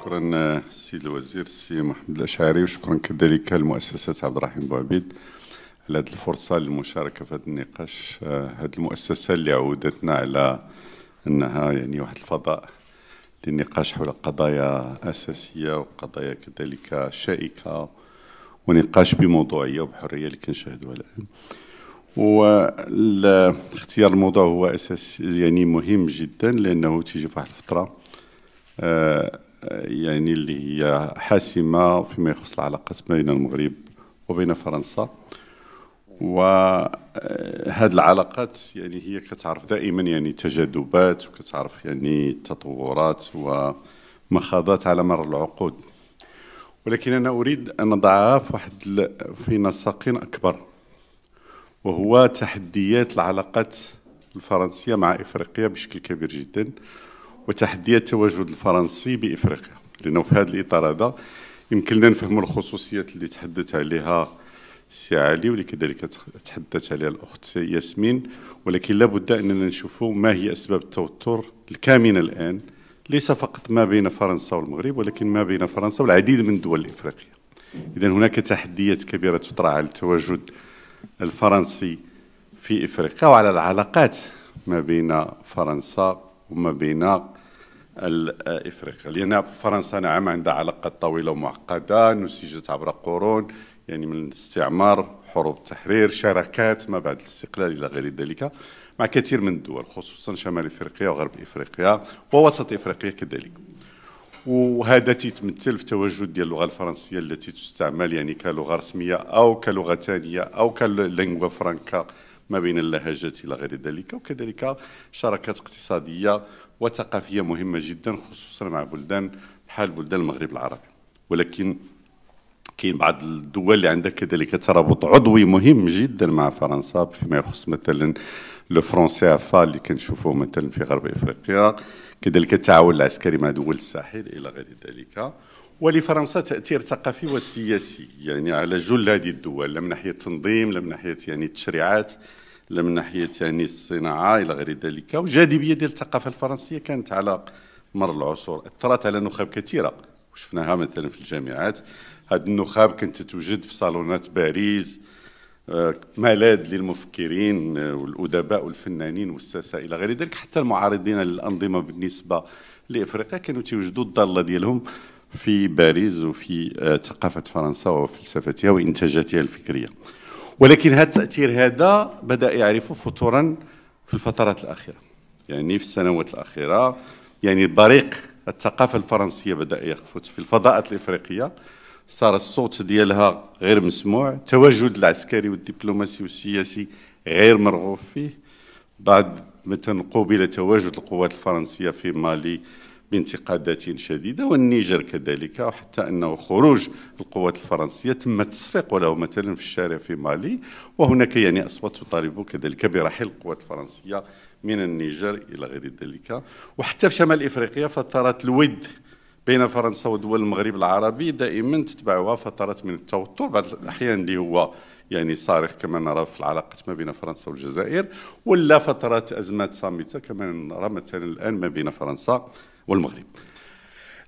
شكرا السيد آه، الوزير السي محمد الاشعري وشكرا كذلك المؤسسات عبد الرحيم بوعبيد على هذه الفرصه للمشاركه في هذا النقاش آه، هذه المؤسسه اللي عودتنا على انها يعني واحد الفضاء للنقاش حول قضايا اساسيه وقضايا كذلك شائكه ونقاش بموضوعيه وبحريه اللي كنشاهدوها الان واختيار الموضوع هو اساس يعني مهم جدا لانه تيجي في واحد الفتره آه، يعني اللي هي حاسمة فيما يخص العلاقات بين المغرب وبين فرنسا وهذه آه، العلاقات يعني هي كتعرف دائما يعني تجاذبات وكتعرف يعني تطورات ومخاضات على مر العقود ولكن انا اريد ان اضعها في واحد في نسق اكبر وهو تحديات العلاقات الفرنسيه مع افريقيا بشكل كبير جدا وتحدي التواجد الفرنسي بافريقيا لانه في هذا الاطار هذا يمكن لنا نفهموا الخصوصيات اللي تحدث عليها السي علي واللي كذلك عليها الاخت ياسمين ولكن لابد اننا نشوفوا ما هي اسباب التوتر الكامنه الان ليس فقط ما بين فرنسا والمغرب ولكن ما بين فرنسا والعديد من الدول الافريقيه اذا هناك تحديات كبيره تطرا على التواجد الفرنسي في افريقيا وعلى العلاقات ما بين فرنسا وما بين افريقيا لان فرنسا نعم عندها علاقات طويله ومعقده نسجت عبر قرون يعني من الاستعمار حروب التحرير شراكات ما بعد الاستقلال الى غير ذلك مع كثير من الدول خصوصا شمال افريقيا وغرب افريقيا ووسط افريقيا كذلك وهذا تيتمثل في التواجد ديال اللغه الفرنسيه التي تستعمل يعني كلغه رسميه او كلغه ثانيه او كلينغوا فرانكا ما بين اللهجات إلى غير ذلك وكذلك شراكات اقتصادية وثقافية مهمة جدا خصوصا مع بلدان بحال بلدان المغرب العربي ولكن كاين بعض الدول اللي عندها كذلك ترابط عضوي مهم جدا مع فرنسا فيما يخص مثلا لو فرونسي افا اللي كنشوفوه مثلا في غرب افريقيا كذلك التعاون العسكري مع دول الساحل الى غير ذلك ولفرنسا تاثير ثقافي وسياسي يعني على جل هذه الدول لا من ناحيه التنظيم لا من ناحيه يعني التشريعات لا من ناحيه يعني الصناعه الى غير ذلك والجاذبيه ديال الثقافه الفرنسيه كانت على مر العصور اثرت على نخب كثيره وشفناها مثلا في الجامعات هذه النخب كانت تتوجد في صالونات باريس آه، ملاذ للمفكرين آه، والادباء والفنانين والساسه الى غير ذلك حتى المعارضين للانظمه بالنسبه لافريقيا كانوا تيوجدوا الضاله ديالهم في باريس وفي آه، ثقافه فرنسا وفلسفتها وانتاجاتها الفكريه ولكن هذا التاثير هذا بدا يعرف فتورا في الفترات الاخيره يعني في السنوات الاخيره يعني بريق الثقافه الفرنسيه بدا يخفت في الفضاءات الافريقيه صار الصوت ديالها غير مسموع التواجد العسكري والدبلوماسي والسياسي غير مرغوب فيه بعد مثلا قوبل تواجد القوات الفرنسيه في مالي بانتقادات شديدة والنيجر كذلك وحتى أنه خروج القوات الفرنسية تم التصفيق وله مثلا في الشارع في مالي وهناك يعني أصوات تطالب كذلك برحيل القوات الفرنسية من النيجر إلى غير ذلك وحتى في شمال إفريقيا فترات الود بين فرنسا ودول المغرب العربي دائما تتبعها فترات من التوتر بعض الأحيان اللي هو يعني صارخ كما نرى في العلاقات ما بين فرنسا والجزائر ولا فترات أزمات صامتة كما نرى مثلا الآن ما بين فرنسا والمغرب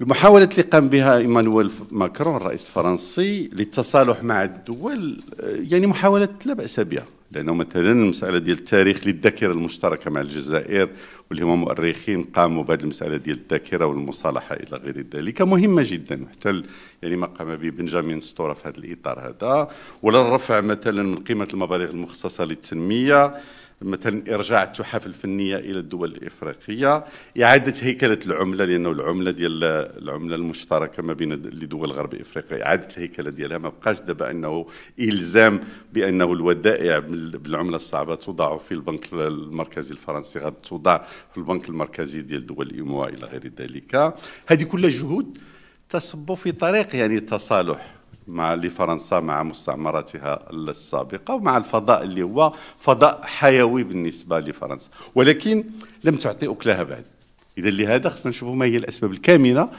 المحاولة اللي قام بها إيمانويل ماكرون الرئيس الفرنسي للتصالح مع الدول يعني محاولة لا بأس بها لأنه مثلا المسألة ديال التاريخ للذاكرة المشتركة مع الجزائر واللي هما مؤرخين قاموا بهذه المسألة ديال الذاكرة والمصالحة إلى غير ذلك مهمة جدا حتى يعني ما قام به بنجامين ستورا في هذا الإطار هذا ولا الرفع مثلا من قيمة المبالغ المخصصة للتنمية مثلا ارجاع التحف الفنيه الى الدول الافريقيه اعاده هيكله العمله لانه العمله ديال العمله المشتركه ما بين لدول غرب افريقيا اعاده الهيكله ديالها ما بقاش دابا انه الزام بانه الودائع بالعمله الصعبه توضع في البنك المركزي الفرنسي غادي توضع في البنك المركزي ديال دول ايموا الى غير ذلك هذه كلها جهود تصب في طريق يعني التصالح مع لفرنسا مع مستعمراتها السابقه ومع الفضاء اللي هو فضاء حيوي بالنسبه لفرنسا ولكن لم تعطي اكلها بعد اذا لهذا خصنا نشوفوا ما هي الاسباب الكامنه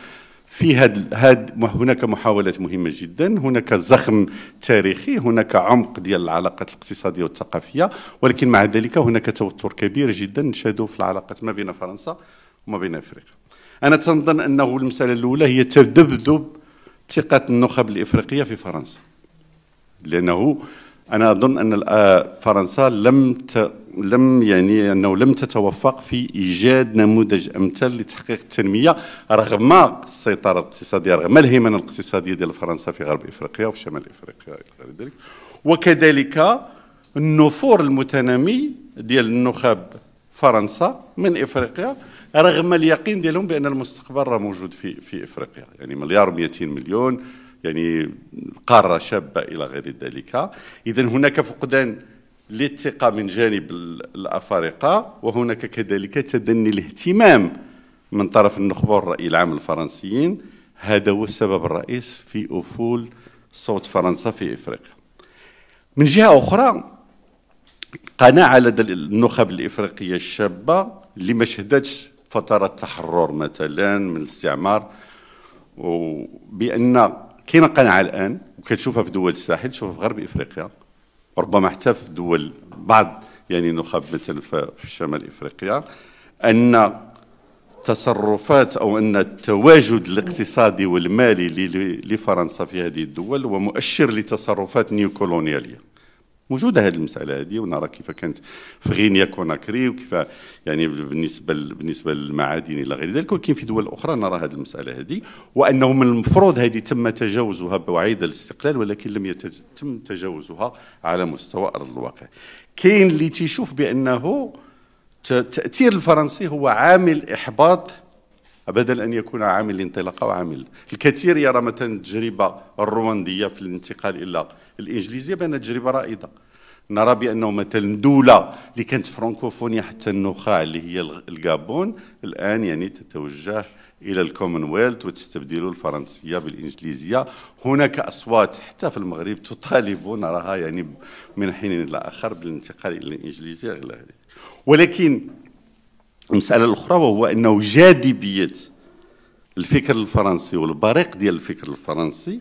في هاد هاد هناك محاولات مهمه جدا هناك زخم تاريخي هناك عمق ديال العلاقات الاقتصاديه والثقافيه ولكن مع ذلك هناك توتر كبير جدا نشهده في العلاقات ما بين فرنسا وما بين افريقيا انا تنظن انه المساله الاولى هي تذبذب ثقة النخب الإفريقية في فرنسا لأنه أنا أظن أن آه، فرنسا لم ت... لم يعني أنه لم تتوفق في إيجاد نموذج أمثل لتحقيق التنمية رغم السيطرة الاقتصادية رغم الهيمنة الاقتصادية ديال فرنسا في غرب إفريقيا وفي شمال إفريقيا إلى غير ذلك وكذلك النفور المتنامي ديال النخب فرنسا من إفريقيا رغم اليقين ديالهم بان المستقبل راه موجود في في افريقيا يعني مليار و200 مليون يعني قاره شابه الى غير ذلك اذا هناك فقدان للثقه من جانب الافارقه وهناك كذلك تدني الاهتمام من طرف النخبه والراي العام الفرنسيين هذا هو السبب الرئيس في افول صوت فرنسا في افريقيا من جهه اخرى قناعه لدى النخب الافريقيه الشابه اللي ما شهدتش فترة التحرر مثلا من الاستعمار وبأن كاينة قناعة الآن وكتشوفها في دول الساحل تشوفها في غرب إفريقيا ربما حتى في دول بعض يعني نخب مثلا في شمال إفريقيا أن تصرفات او ان التواجد الاقتصادي والمالي لفرنسا في هذه الدول هو مؤشر لتصرفات نيوكولونياليه موجوده هذه المساله هذه ونرى كيف كانت في غينيا كوناكري وكيف يعني بالنسبه بالنسبه للمعادن الى غير ذلك ولكن في دول اخرى نرى هذه المساله هذه وانه من المفروض هذه تم تجاوزها بوعيد الاستقلال ولكن لم يتم تجاوزها على مستوى ارض الواقع كاين اللي تيشوف بانه تاثير الفرنسي هو عامل احباط بدل ان يكون عامل انطلاقه وعامل الكثير يرى مثلا التجربه الروانديه في الانتقال الى الانجليزيه بان تجربه رائده نرى بانه مثلا دوله اللي كانت فرانكوفونيه حتى النخاع اللي هي الغابون الان يعني تتوجه الى الكومنولث وتستبدل الفرنسيه بالانجليزيه هناك اصوات حتى في المغرب تطالب نراها يعني من حين الى اخر بالانتقال الى الانجليزيه الى ولكن المساله الاخرى وهو انه جاذبيه الفكر الفرنسي والبريق ديال الفكر الفرنسي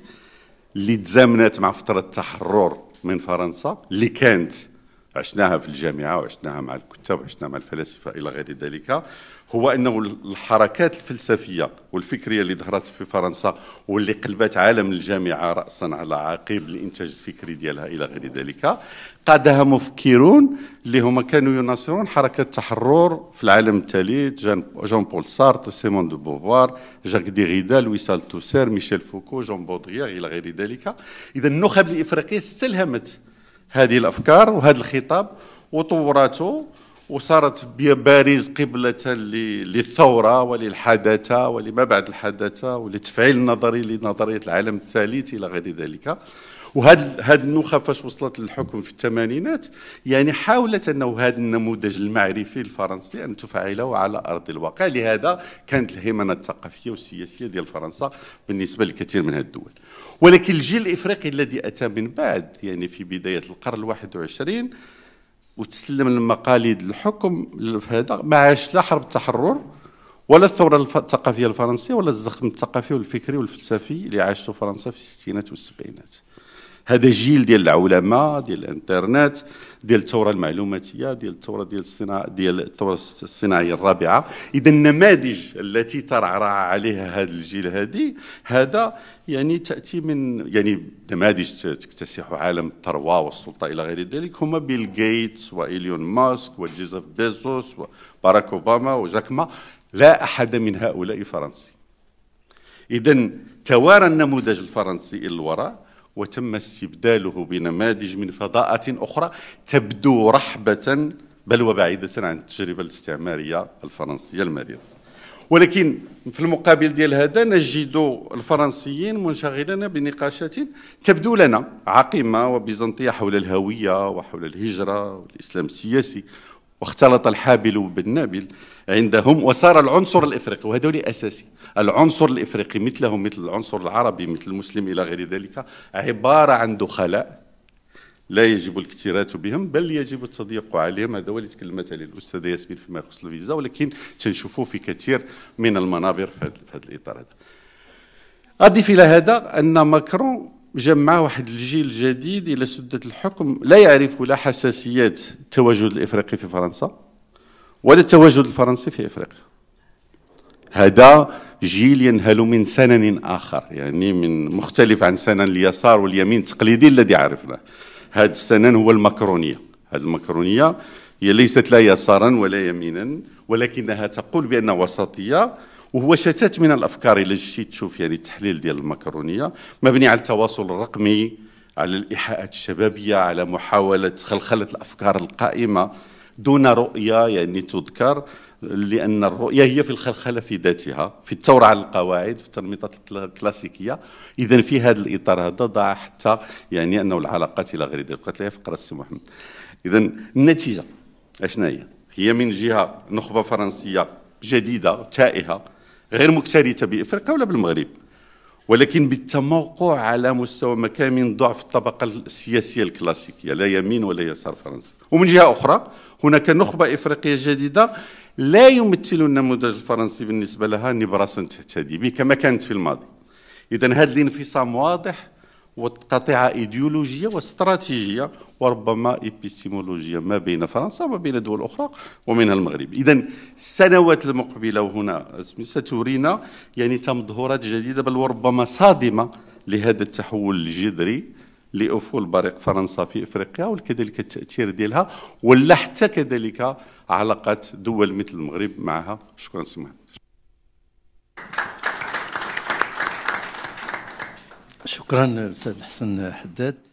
اللي تزامنت مع فتره التحرر من فرنسا اللي كانت عشناها في الجامعة وعشناها مع الكتاب وعشناها مع الفلاسفة إلى غير ذلك هو أنه الحركات الفلسفية والفكرية اللي ظهرت في فرنسا واللي قلبت عالم الجامعة رأسا على عقيب الإنتاج الفكري ديالها إلى غير ذلك قادها مفكرون اللي هما كانوا يناصرون حركة التحرر في العالم الثالث جان بول سارت سيمون دو بوفوار جاك ديغيدا لويس التوسير ميشيل فوكو جون بودغيغ إلى غير ذلك إذا النخب الإفريقية استلهمت هذه الافكار وهذا الخطاب وطورته وصارت بارز قبلة للثورة وللحداثة ولما بعد الحداثة ولتفعيل النظري لنظرية العالم الثالث إلى غير ذلك وهاد هاد النخب فاش وصلت للحكم في الثمانينات يعني حاولت انه هذا النموذج المعرفي الفرنسي ان تفعله على ارض الواقع لهذا كانت الهيمنه الثقافيه والسياسيه ديال فرنسا بالنسبه لكثير من هذه الدول ولكن الجيل الافريقي الذي اتى من بعد يعني في بدايه القرن الواحد وعشرين وتسلم المقاليد الحكم هذا ما عاش لا حرب التحرر ولا الثورة الثقافية الفرنسية ولا الزخم الثقافي والفكري والفلسفي اللي عاشته فرنسا في الستينات والسبعينات هذا جيل ديال العلماء ديال الانترنت ديال الثوره المعلوماتيه ديال الثوره ديال الصناعه ديال الثوره الصناعيه الرابعه اذا النماذج التي ترعرع عليها هذا الجيل هذه هذا يعني تاتي من يعني نماذج تكتسح عالم الثروه والسلطه الى غير ذلك هما بيل جيتس وايليون ماسك وجيزف ديزوس وباراك اوباما وجاك ما لا احد من هؤلاء فرنسي اذا توارى النموذج الفرنسي الى الوراء وتم استبداله بنماذج من فضاءات أخرى تبدو رحبة بل وبعيدة عن التجربة الاستعمارية الفرنسية المريرة ولكن في المقابل ديال هذا نجد الفرنسيين منشغلين بنقاشات تبدو لنا عقيمة وبيزنطية حول الهوية وحول الهجرة والإسلام السياسي واختلط الحابل بالنابل عندهم وصار العنصر الافريقي وهذول اساسي العنصر الافريقي مثلهم مثل العنصر العربي مثل المسلم الى غير ذلك عباره عن دخلاء لا يجب الاكتراث بهم بل يجب التضييق عليهم هذا هو اللي تكلمت عليه الاستاذه ياسمين فيما يخص الفيزا ولكن تنشوفوه في كثير من المنابر في هذا الاطار هذا اضف الى هذا ان ماكرون جمع واحد الجيل جديد الى سده الحكم لا يعرف لا حساسيات التواجد الافريقي في فرنسا ولا التواجد الفرنسي في افريقيا هذا جيل ينهل من سنن اخر يعني من مختلف عن سنن اليسار واليمين التقليدي الذي عرفناه هذا السنن هو المكرونيه هذه المكرونيه هي ليست لا يسارا ولا يمينا ولكنها تقول بان وسطيه وهو شتات من الافكار الى جيتي تشوف يعني التحليل ديال المكرونيه مبني على التواصل الرقمي على الايحاءات الشبابيه على محاوله خلخله الافكار القائمه دون رؤيه يعني تذكر لان الرؤيه هي في الخلخله في ذاتها في الثوره على القواعد في التنميطات الكلاسيكيه اذا في هذا الاطار هذا ضاع حتى يعني انه العلاقات الى غير ذلك قالت فقره السي محمد اذا النتيجه اشنا هي هي من جهه نخبه فرنسيه جديده تائهه غير مكترثه بافريقيا ولا بالمغرب ولكن بالتموقع على مستوى مكامن ضعف الطبقه السياسيه الكلاسيكيه لا يمين ولا يسار فرنسي ومن جهه اخرى هناك نخبه افريقيه جديده لا يمثل النموذج الفرنسي بالنسبه لها نبراسا تهتدي به كما كانت في الماضي اذا هذا الانفصام واضح وقطيعة إيديولوجية واستراتيجية وربما إبستيمولوجية ما بين فرنسا وما بين دول أخرى ومنها المغرب إذا السنوات المقبلة وهنا سترينا يعني تمظهرات جديدة بل وربما صادمة لهذا التحول الجذري لأفول بريق فرنسا في إفريقيا وكذلك التأثير ديالها ولا حتى كذلك علاقة دول مثل المغرب معها شكرا سمعت شكرا استاذ حسن حداد